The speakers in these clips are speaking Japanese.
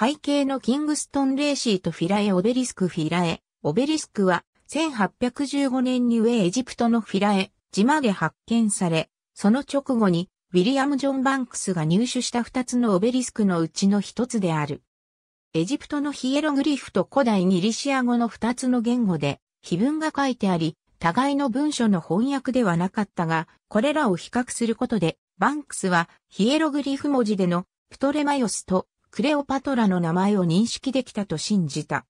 背景のキングストン・レーシーとフィラエ・オベリスク・フィラエ。オベリスクは、1815年に上エジプトのフィラエ、島で発見され、その直後に、ウィリアム・ジョン・バンクスが入手した二つのオベリスクのうちの一つである。エジプトのヒエログリフと古代ギリシア語の二つの言語で、碑文が書いてあり、互いの文書の翻訳ではなかったが、これらを比較することで、バンクスはヒエログリフ文字でのプトレマヨスとクレオパトラの名前を認識できたと信じた。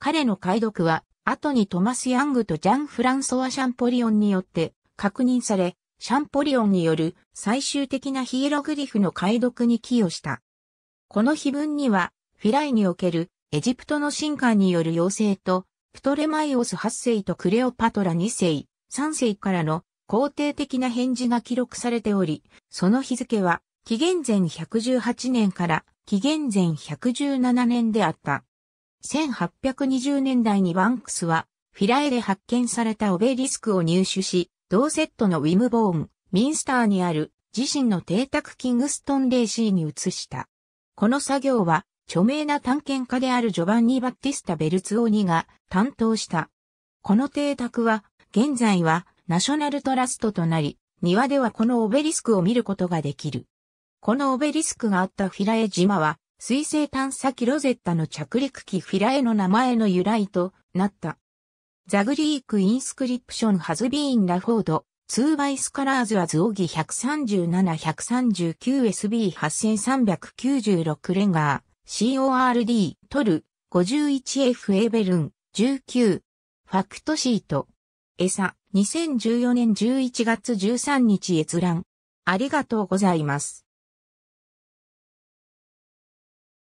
彼の解読は、後にトマス・ヤングとジャン・フランソワ・シャンポリオンによって確認され、シャンポリオンによる最終的なヒエログリフの解読に寄与した。この碑文には、フィライにおけるエジプトの神官による妖精と、プトレマイオス8世とクレオパトラ2世、3世からの肯定的な返事が記録されており、その日付は紀元前118年から紀元前117年であった。1820年代にバンクスは、フィラエで発見されたオベリスクを入手し、同セットのウィムボーン、ミンスターにある自身の邸宅キングストン・レーシーに移した。この作業は、著名な探検家であるジョバンニ・バッティスタ・ベルツオニが担当した。この邸宅は、現在はナショナルトラストとなり、庭ではこのオベリスクを見ることができる。このオベリスクがあったフィラエ島は、水星探査機ロゼッタの着陸機フィラエの名前の由来となった。ザグリークインスクリプションハズビーンラフォード、ツーバイスカラーズはズオギ 137-139SB8396 レンガー、CORD、トル、51F エベルン、19、ファクトシート、エサ、2014年11月13日閲覧。ありがとうございます。